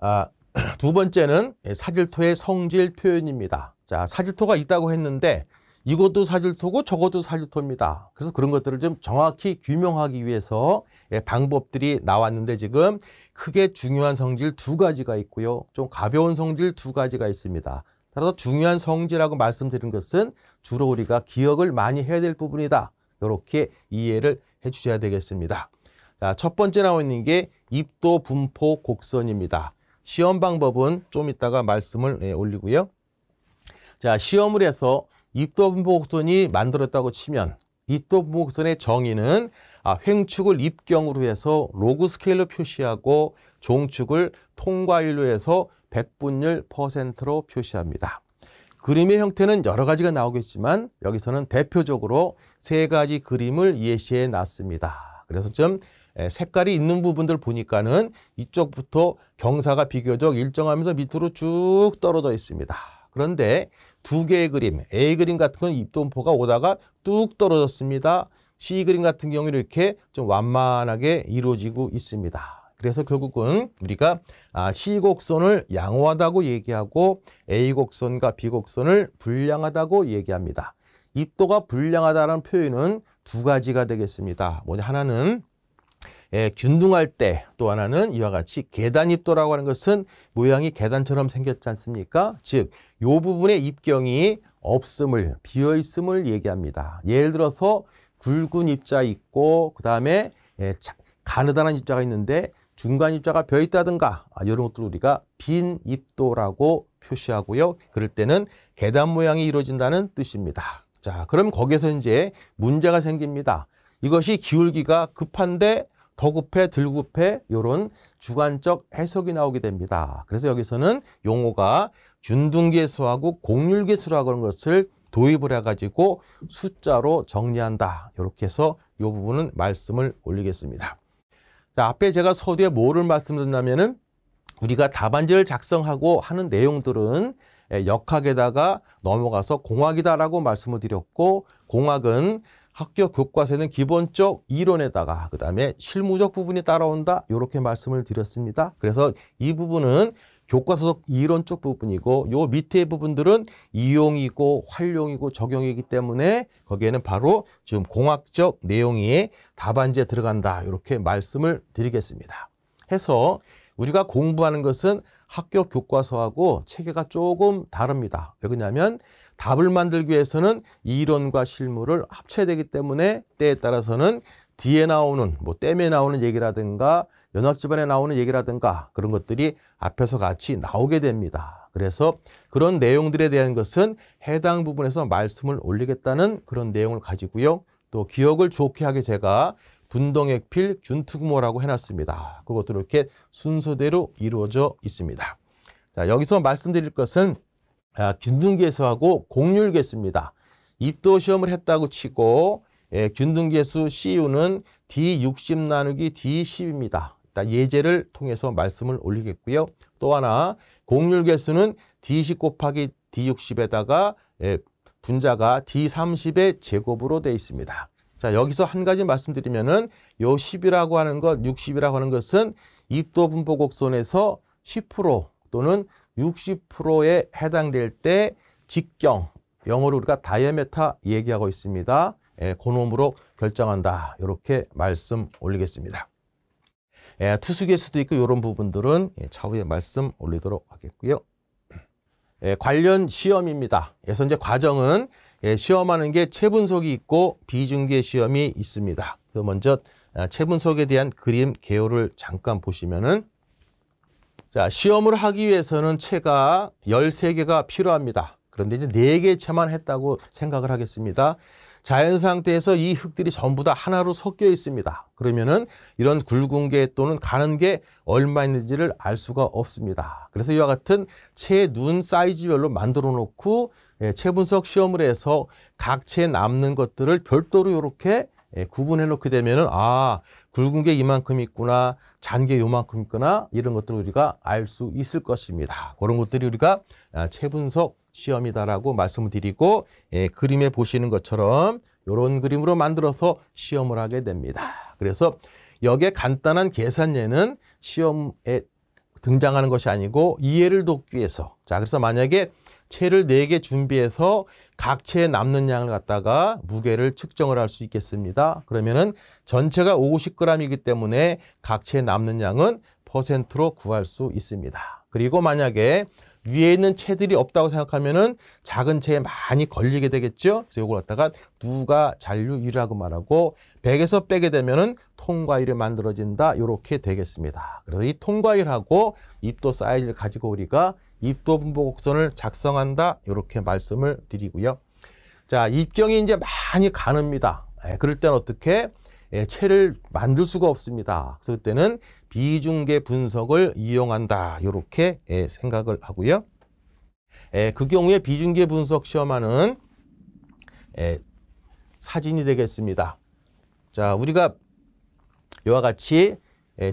아, 두 번째는 예, 사질토의 성질 표현입니다. 자, 사질토가 있다고 했는데 이것도 사질토고 저것도 사질토입니다. 그래서 그런 것들을 좀 정확히 규명하기 위해서 예, 방법들이 나왔는데 지금 크게 중요한 성질 두 가지가 있고요. 좀 가벼운 성질 두 가지가 있습니다. 따라서 중요한 성질이라고 말씀드린 것은 주로 우리가 기억을 많이 해야 될 부분이다. 이렇게 이해를 해 주셔야 되겠습니다. 자, 첫 번째 나와 있는 게 입도 분포 곡선입니다. 시험 방법은 좀 이따가 말씀을 예, 올리고요. 자, 시험을 해서 입도분복선이 만들었다고 치면 입도분복선의 정의는 아, 횡축을 입경으로 해서 로그 스케일로 표시하고 종축을 통과율로 해서 백분율 퍼센트로 표시합니다. 그림의 형태는 여러 가지가 나오겠지만 여기서는 대표적으로 세 가지 그림을 예시해 놨습니다. 그래서 좀 예, 색깔이 있는 부분들 보니까는 이쪽부터 경사가 비교적 일정하면서 밑으로 쭉 떨어져 있습니다. 그런데 두 개의 그림, A 그림 같은 건 입동포가 오다가 뚝 떨어졌습니다. C 그림 같은 경우는 이렇게 좀 완만하게 이루어지고 있습니다. 그래서 결국은 우리가 아, C 곡선을 양호하다고 얘기하고 A 곡선과 B 곡선을 불량하다고 얘기합니다. 입도가 불량하다는 표현은 두 가지가 되겠습니다. 뭐냐 하나는 예, 균등할 때 또 하나는 이와 같이 계단입도라고 하는 것은 모양이 계단처럼 생겼지 않습니까? 즉, 요 부분의 입경이 없음을, 비어있음을 얘기합니다. 예를 들어서 굵은 입자 있고 그 다음에 예, 가느다란 입자가 있는데 중간 입자가 비어있다든가 아, 이런 것들 우리가 빈 입도라고 표시하고요. 그럴 때는 계단 모양이 이루어진다는 뜻입니다. 자, 그럼 거기서 이제 문제가 생깁니다. 이것이 기울기가 급한데 더급해, 들급해 이런 주관적 해석이 나오게 됩니다. 그래서 여기서는 용어가 준등계수하고 공률계수라고 하는 것을 도입을 해가지고 숫자로 정리한다. 이렇게 해서 이 부분은 말씀을 올리겠습니다. 자, 앞에 제가 서두에 뭐를 말씀드렸냐면은 우리가 답안지를 작성하고 하는 내용들은 예, 역학에다가 넘어가서 공학이다라고 말씀을 드렸고 공학은 학교 교과서에는 기본적 이론에다가 그다음에 실무적 부분이 따라온다 이렇게 말씀을 드렸습니다. 그래서 이 부분은 교과서 적 이론 쪽 부분이고 요 밑에 부분들은 이용이고 활용이고 적용이기 때문에 거기에는 바로 지금 공학적 내용이 답안지에 들어간다 이렇게 말씀을 드리겠습니다. 해서 우리가 공부하는 것은 학교 교과서하고 체계가 조금 다릅니다. 왜 그러냐면 답을 만들기 위해서는 이론과 실무를 합쳐야 되기 때문에 때에 따라서는 뒤에 나오는 뭐 땜에 나오는 얘기라든가 연합집안에 나오는 얘기라든가 그런 것들이 앞에서 같이 나오게 됩니다. 그래서 그런 내용들에 대한 것은 해당 부분에서 말씀을 올리겠다는 그런 내용을 가지고요. 또 기억을 좋게 하게 제가 분동액필 균특모라고 해놨습니다. 그것도 이렇게 순서대로 이루어져 있습니다. 자, 여기서 말씀드릴 것은 아, 균등계수하고 공률계수입니다. 입도 시험을 했다고 치고 예, 균등계수 CU는 D60 나누기 D10입니다. 예제를 통해서 말씀을 올리겠고요. 또 하나 공률계수는 D10 곱하기 D60에다가 예, 분자가 D30의 제곱으로 되어 있습니다. 자, 여기서 한 가지 말씀드리면은 요 10이라고 하는 것, 60이라고 하는 것은 입도 분포 곡선에서 10% 또는 60%에 해당될 때 직경, 영어로 우리가 다이아메타 얘기하고 있습니다. 예, 고놈으로 결정한다. 이렇게 말씀 올리겠습니다. 예, 투수기일 수도 있고 이런 부분들은 예, 차후에 말씀 올리도록 하겠고요. 예, 관련 시험입니다. 그래서 이제 과정은 예, 시험하는 게 체분석이 있고 비중계 시험이 있습니다. 그 먼저 아, 체분석에 대한 그림 개요를 잠깐 보시면은 자, 시험을 하기 위해서는 체가 열세개가 필요합니다. 그런데 이제 네 개체만 했다고 생각을 하겠습니다. 자연 상태에서 이 흙들이 전부 다 하나로 섞여 있습니다. 그러면은 이런 굵은 게 또는 가는 게 얼마 있는지를 알 수가 없습니다. 그래서 이와 같은 채 눈 사이즈별로 만들어 놓고 예, 채분석 시험을 해서 각 채 남는 것들을 별도로 이렇게 예, 구분해 놓게 되면은 아 굵은 게 이만큼 있구나 잔게 요만큼 있구나 이런 것들을 우리가 알 수 있을 것입니다. 그런 것들이 우리가 아, 채분석 시험이다라고 말씀을 드리고 예, 그림에 보시는 것처럼 이런 그림으로 만들어서 시험을 하게 됩니다. 그래서 여기에 간단한 계산예는 시험에 등장하는 것이 아니고 이해를 돕기 위해서 자 그래서 만약에 채를 네 개 준비해서 각 채에 남는 양을 갖다가 무게를 측정을 할 수 있겠습니다. 그러면은 전체가 50g이기 때문에 각 채에 남는 양은 퍼센트로 구할 수 있습니다. 그리고 만약에 위에 있는 채들이 없다고 생각하면은 작은 채에 많이 걸리게 되겠죠. 그래서 이걸 갖다가 누가 잔류율이라고 말하고 1 0에서 빼게 되면은 통과일이 만들어진다. 이렇게 되겠습니다. 그래서 이통과일하고 입도 사이즈를 가지고 우리가 입도 분포 곡선을 작성한다. 이렇게 말씀을 드리고요. 자, 입경이 이제 많이 가늡니다. 예, 그럴 때는 어떻게 채를 예, 만들 수가 없습니다. 그때는 비중계 분석을 이용한다. 이렇게 예, 생각을 하고요. 예, 그 경우에 비중계 분석 시험하는 사진이 되겠습니다. 자, 우리가 이와 같이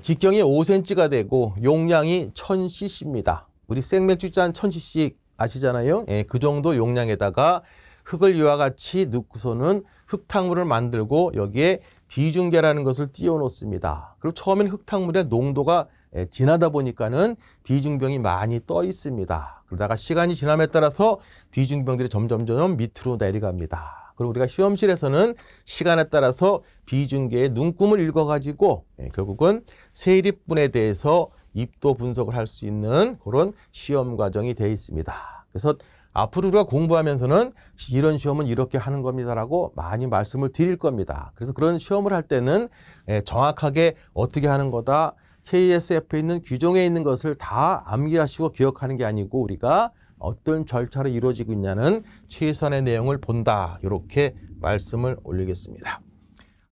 직경이 5cm가 되고 용량이 1000cc입니다. 우리 생맥주 잔 1000cc 아시잖아요. 그 정도 용량에다가 흙을 이와 같이 넣고서는 흙탕물을 만들고 여기에 비중계라는 것을 띄워놓습니다. 그리고 처음엔 흙탕물의 농도가 진하다 예, 보니까는 비중병이 많이 떠 있습니다. 그러다가 시간이 지남에 따라서 비중병들이 점점점 밑으로 내려갑니다. 그리고 우리가 시험실에서는 시간에 따라서 비중계의 눈금을 읽어가지고 예, 결국은 세립분에 대해서 입도 분석을 할 수 있는 그런 시험 과정이 되어 있습니다. 그래서 앞으로 우리가 공부하면서는 이런 시험은 이렇게 하는 겁니다라고 많이 말씀을 드릴 겁니다. 그래서 그런 시험을 할 때는 예, 정확하게 어떻게 하는 거다. KSF에 있는 규정에 있는 것을 다 암기하시고 기억하는 게 아니고 우리가 어떤 절차로 이루어지고 있냐는 최선의 내용을 본다. 이렇게 말씀을 올리겠습니다.